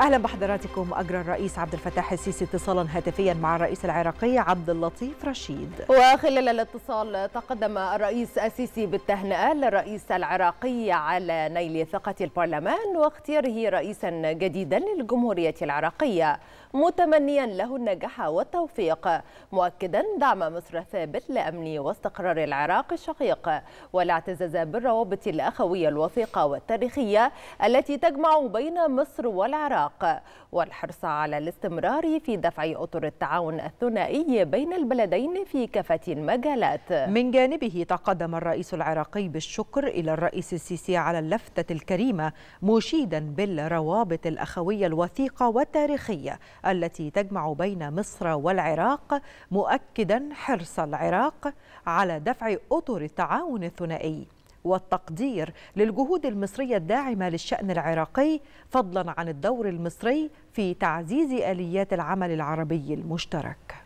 اهلا بحضراتكم اجرى الرئيس عبد الفتاح السيسي اتصالا هاتفيا مع الرئيس العراقي عبد اللطيف رشيد وخلال الاتصال تقدم الرئيس السيسي بالتهنئه للرئيس العراقي على نيل ثقه البرلمان واختياره رئيسا جديدا للجمهوريه العراقيه متمنيا له النجاح والتوفيق مؤكدا دعم مصر الثابت لامن واستقرار العراق الشقيق والاعتزاز بالروابط الاخويه الوثيقه والتاريخيه التي تجمع بين مصر والعراق العراق والحرص على الاستمرار في دفع أطر التعاون الثنائي بين البلدين في كافة المجالات من جانبه تقدم الرئيس العراقي بالشكر إلى الرئيس السيسي على اللفتة الكريمة مشيدا بالروابط الأخوية الوثيقة والتاريخية التي تجمع بين مصر والعراق مؤكدا حرص العراق على دفع أطر التعاون الثنائي والتقدير للجهود المصرية الداعمة للشأن العراقي فضلا عن الدور المصري في تعزيز آليات العمل العربي المشترك